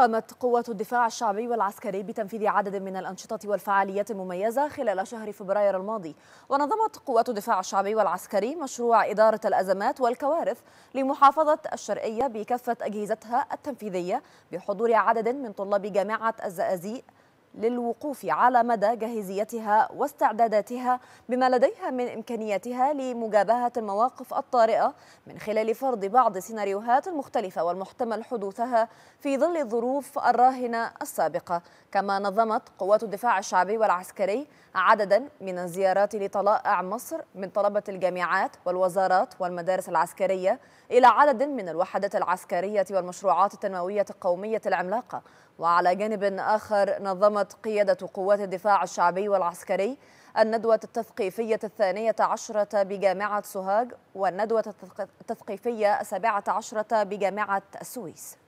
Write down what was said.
قامت قوات الدفاع الشعبي والعسكري بتنفيذ عدد من الأنشطة والفعاليات المميزة خلال شهر فبراير الماضي ونظمت قوات الدفاع الشعبي والعسكري مشروع إدارة الأزمات والكوارث لمحافظة الشرقية بكافة أجهزتها التنفيذية بحضور عدد من طلاب جامعة الزقازيق للوقوف على مدى جاهزيتها واستعداداتها بما لديها من إمكانياتها لمجابهة المواقف الطارئة من خلال فرض بعض السيناريوهات المختلفة والمحتمل حدوثها في ظل الظروف الراهنة السابقة كما نظمت قوات الدفاع الشعبي والعسكري عددا من الزيارات لطلائع مصر من طلبة الجامعات والوزارات والمدارس العسكرية إلى عدد من الوحدات العسكرية والمشروعات التنموية القومية العملاقة وعلى جانب آخر نظمت نظمت قيادة قوات الدفاع الشعبي والعسكري الندوة التثقيفية الثانية عشرة بجامعة سوهاج والندوة التثقيفية السابعة عشرة بجامعة السويس